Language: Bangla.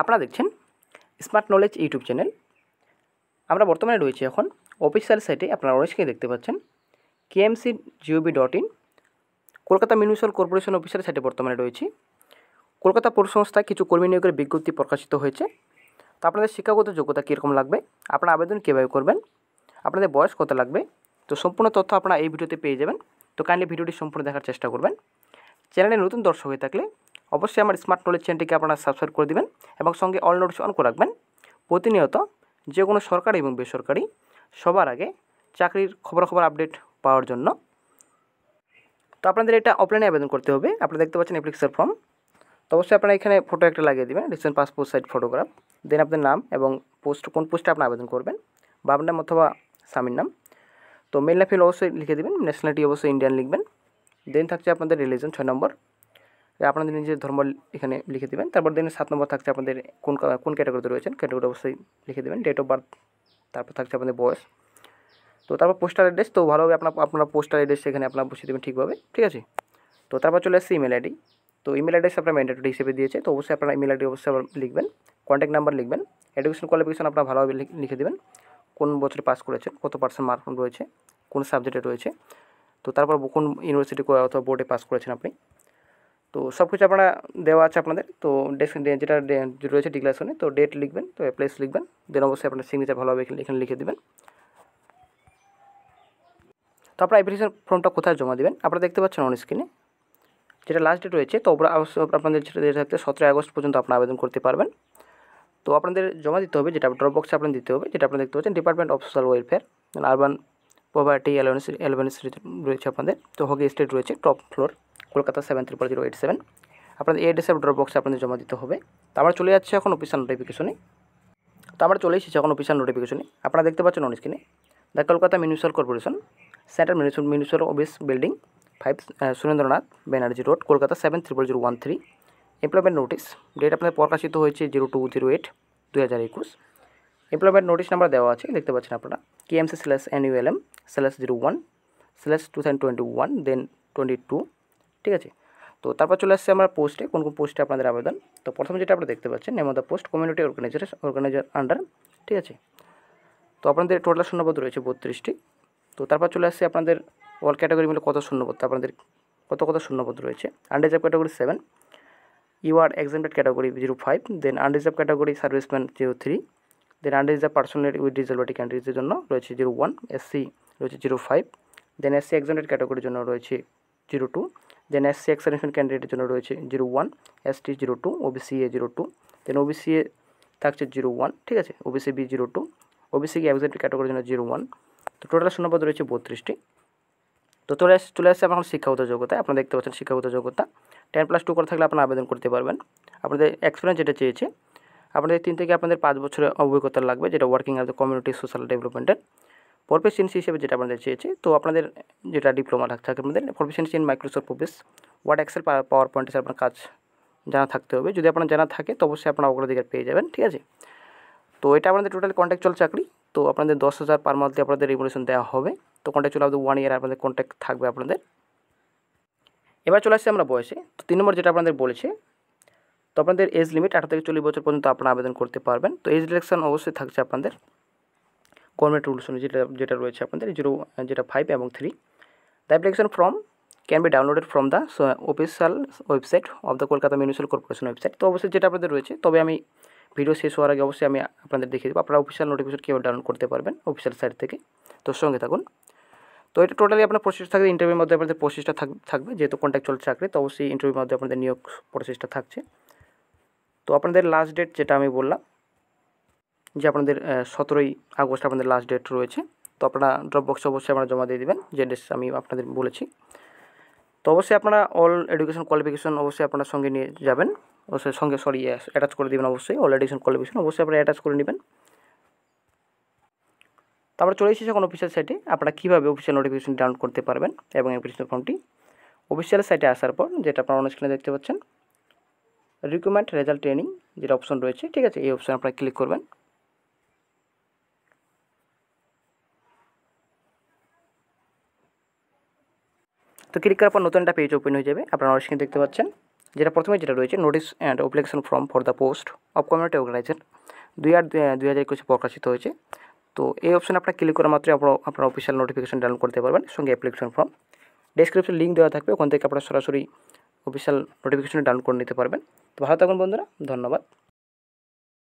আপনারা দেখছেন স্মার্ট নলেজ ইউটিউব চ্যানেল আমরা বর্তমানে রয়েছি এখন অফিসিয়াল সাইটে আপনারা অনেকেই দেখতে পাচ্ছেন কেএমসি জিওবি dot in Kolkata municipal corporation official সাইটে বর্তমানে রয়েছি কলকাতা পৌরসংস্থায় কিছু কর্মী নিয়োগের বিজ্ঞপ্তি প্রকাশিত হয়েছে তো আপনাদের শিক্ষাগত যোগ্যতা কীরকম লাগবে আপনারা আবেদন কীভাবে করবেন আপনাদের বয়স কত লাগবে তো সম্পূর্ণ তথ্য আপনারা এই ভিডিওতে পেয়ে যাবেন তো কাইন্ডলি ভিডিওটি সম্পূর্ণ দেখার চেষ্টা করবেন চ্যানেলে নতুন দর্শক হয়ে থাকলে অবশ্যই আমার স্মার্ট নলেজ চ্যানেলটিকে আপনারা সাবস্ক্রাইব করে দেবেন এবং সঙ্গে অল নোটিস অন করে রাখবেন প্রতিনিয়ত যে কোনো সরকারি এবং বেসরকারি সবার আগে চাকরির খবরাখবর আপডেট পাওয়ার জন্য তো আপনাদের এটা অফলাইনে আবেদন করতে হবে আপনারা দেখতে পাচ্ছেন অ্যাপ্লিকেশন ফর্ম তো অবশ্যই আপনারা এখানে ফটো একটা লাগিয়ে দেবেন রিসেন্ট পাসপোর্ট সাইজ ফটোগ্রাফ দেন আপনার নাম এবং পোস্ট কোন পোস্টে আপনি আবেদন করবেন বা নাম অথবা স্বামীর নাম তো মেল না অবশ্যই লিখে দেবেন ন্যাশনালিটি অবশ্যই ইন্ডিয়ান লিখবেন দেন থাকছে আপনাদের রিলিজন ছয় নম্বর আপনাদের নিজের ধর্ম এখানে লিখে দেবেন তারপর দেখেন সাত নম্বর থাকছে আপনাদের কোন কোন ক্যাটাগরিতে রয়েছেন ক্যাটাগরি অবশ্যই লিখে দেবেন ডেট অফ বার্থ তারপর থাকছে আপনাদের বয়স তো তারপর পোস্টাল অ্যাড্রেস তো ভালোভাবে আপনার আপনারা পোস্টাল অ্যাড্রেস এখানে আপনার বসিয়ে দেবেন ঠিকভাবে ঠিক আছে তো তারপর চলে আসছে ইমেল আইডি তো ইমেল অ্যাড্রেস আপনার ম্যান্ডেটরি হিসেবে দিয়েছে তো অবশ্যই আপনার ইমেল আইডি অবশ্যই লিখবেন কন্ট্যাক্ট নাম্বার লিখবেন এডুকেশন কোয়ালিফিকেশন আপনার ভালোভাবে লিখে দেবেন কোন বছরে পাস করেছেন কত পার্সেন্ট মার্ক রয়েছে কোন সাবজেক্টে রয়েছে তো তারপর কোন ইউনিভার্সিটি অথবা বোর্ডে পাস করেছেন আপনি তো সব কিছু আপনারা দেওয়া আছে আপনাদের তো যেটা রয়েছে ডিক্লারেশনে তো ডেট লিখবেন তো প্লেস লিখবেন দেন অবশ্যই আপনার সিগনেচার ভালোভাবে এখানে লিখে দেবেন তো আপনার অ্যাপ্লিকেশন ফর্মটা কোথায় জমা দেবেন আপনারা দেখতে পাচ্ছেন অন স্ক্রিনে যেটা লাস্ট ডেট রয়েছে তো আপনাদের যেটা ডেট থাকতে সতেরোই আগস্ট পর্যন্ত আপনারা আবেদন করতে পারবেন তো আপনাদের জমা দিতে হবে যেটা ড্রপ বক্সে আপনাদের দিতে হবে যেটা আপনারা দেখতে পাচ্ছেন department of social welfare urban eleven eleven street রয়েছে আপনাদের তো হোগি স্টেট রয়েছে top floor Kolkata seven triple zero eight seven আপনাদের এই ড্রেসের ড্রপ বক্সে আপনাদের জমা দিতে হবে তো আমরা চলে যাচ্ছি এখন অফিসিয়াল নোটিফিকেশনে তো আমরা চলে এসেছি এখন অফিসিয়াল নোটিফিকেশনে আপনারা দেখতে পাচ্ছেন অনেক স্ক্রিনে the Kolkata municipal corporation central municipal municipal office building five Surendranath Banerjee road Kolkata seven triple zero one three employment notice date আপনাদের প্রকাশিত হয়েছে জিরো টু জিরো এইট দু হাজার একুশ এমপ্লয়মেন্ট নোটিশ নাম্বার দেওয়া আছে দেখতে পাচ্ছেন আপনারা KMC slash NULM slash zero one slash two thousand twenty one then twenty two ঠিক আছে তো তারপর চলে আসছে আমরা পোস্টে কোন কোন পোস্টে আপনাদের আবেদন তো প্রথমে যেটা আপনারা দেখতে পাচ্ছেন name of the post community organiser organiser under ঠিক আছে তো আপনাদের টোটাল শূন্যপদ রয়েছে বত্রিশটি তো তারপর চলে আসছে আপনাদের অল ক্যাটাগরি মিলে কত শূন্যপদ আপনাদের কত কত শূন্যপদ রয়েছে unreserved category seven U R exempted category zero five then unreserved category serviceman zero three then under is the personality with disability ক্যান্ডিডেটের জন্য রয়েছে জিরো ওয়ান এসসি রয়েছে zero five then SC exempted ক্যাটাগরির জন্য রয়েছে zero two then SC examination ক্যান্ডিডেটের জন্য রয়েছে zero one ST zero two OBC A zero two then OBC A থাকছে জিরো ওয়ান ঠিক আছে OBC B zero two OBC কি এক্সামেড ক্যাটাগরির জন্য জিরো ওয়ান তো টোটাল শূন্যপদ রয়েছে বত্রিশটি তো চলে আসছে চলে আসছে আপনার শিক্ষাগত যোগ্যতা আপনারা দেখতে পাচ্ছেন শিক্ষাগত যোগ্যতা টেন প্লাস টু করে থাকলে আপনারা আবেদন করতে পারবেন আপনাদের এক্সপিরিয়েন্স যেটা চেয়েছে আপনাদের তিন থেকে আপনাদের পাঁচ বছরের অভিজ্ঞতা লাগবে যেটা working as the community social ডেভেলপমেন্টের প্রফেশিয়েন্সি হিসেবে যেটা আপনাদের চেয়েছে তো আপনাদের যেটা ডিপ্লোমা থাকতে থাকে আপনাদের proficiency in Microsoft office word excel power পয়েন্টে আপনার কাজ জানা থাকতে হবে যদি আপনার জানা থাকে তো অবশ্যই আপনার অগ্রাধিকার পেয়ে যাবেন ঠিক আছে তো এটা আপনাদের টোটাল কন্ট্যাকচুয়াল চাকরি তো আপনাদের দশ হাজার পার মান্থলি আপনাদের রেগুলেশন দেওয়া হবে তো কন্ট্যাকচুয়াল আপনাদের ওয়ান ইয়ার আপনাদের কন্ট্যাক্ট থাকবে আপনাদের এবার চলে আসছে আমরা বয়সে তো তিন নম্বর যেটা আপনাদের বলেছে তো আপনাদের এজ লিমিট আঠারো থেকে চল্লিশ বছর পর্যন্ত আপনারা আবেদন করতে পারবেন তো এজ রিলেকশন অবশ্যই থাকছে আপনাদের গভর্নমেন্ট রুলস অনুযায়ী যেটা যেটা রয়েছে আপনাদের জিরো যেটা ফাইভ এবং three the application form can be downloaded from the official website of the Kolkata municipal corporation website তো অবশ্যই যেটা আপনাদের রয়েছে তবে আমি ভিডিও শেষ হওয়ার আগে অবশ্যই আমি আপনাদের দেখিয়ে দেবো আপনারা অফিসিয়াল নোটিফিকেশন কীভাবে ডাউনলোড করতে পারবেন অফিসিয়াল সাইট থেকে তো সঙ্গে থাকুন তো এটা টোটালি আপনার প্রসেসটা থাকবে ইন্টারভিউর মধ্যে আপনাদের প্রসেসটা থাকবে যেহেতু চলছে চাকরি তো অবশ্যই ইন্টারভিউর মধ্যে আপনাদের নিয়োগ প্রসেসটা থাকছে তো আপনাদের লাস্ট ডেট যেটা আমি বললাম যে আপনাদের সতেরোই আগস্ট আপনাদের লাস্ট ডেট রয়েছে তো আপনারা ড্রপ বক্সে অবশ্যই আপনারা জমা দিয়ে দেবেন যে ড্রেস আমি আপনাদের বলেছি তো অবশ্যই আপনারা অল এডুকেশন কোয়ালিফিকেশন অবশ্যই আপনার সঙ্গে নিয়ে যাবেন অবশ্যই সঙ্গে সরি অ্যাটাচ করে দেবেন অবশ্যই অল এডুকেশন কোয়ালিফিকেশন অবশ্যই আপনারা অ্যাটাচ করে নেবেন তারপরে চলে এসেছে এখন অফিসিয়াল সাইটে আপনারা কীভাবে অফিসিয়াল নোটিফিকেশন ডাউনলোড করতে পারবেন এবং অ্যাপ্লিকেশন ফর্মটি অফিসিয়াল সাইটে আসার পর যেটা আপনারা স্ক্রিনে দেখতে পাচ্ছেন রিকুয়ারমেন্ট রেজাল্ট ট্রেনিং যেটা অপশন রয়েছে ঠিক আছে এই অপশন আপনারা ক্লিক করবেন তো ক্লিক করার পর নতুন একটা পেজ ওপেন হয়ে যাবে আপনারা স্ক্রিনে দেখতে পাচ্ছেন যেটা প্রথমে যেটা রয়েছে notice and application form for the post of community organiser দুই আট দুই হাজার একুশে প্রকাশিত হয়েছে তো এই অপশানে আপনার ক্লিক করা মাত্রই আপনার আপনার অফিসিয়াল নোটিফিকেশন ডাউনলোড করতে পারবেন সঙ্গে অ্যাপ্লিকেশন ফর্ম ডেসক্রিপশন লিঙ্ক দেওয়া থাকবে ওখান থেকে আপনারা সরাসরি অফিসিয়াল নোটিফিকেশন ডাউনলোড করে নিতে পারবেন ভালো থাকুন বন্ধুরা ধন্যবাদ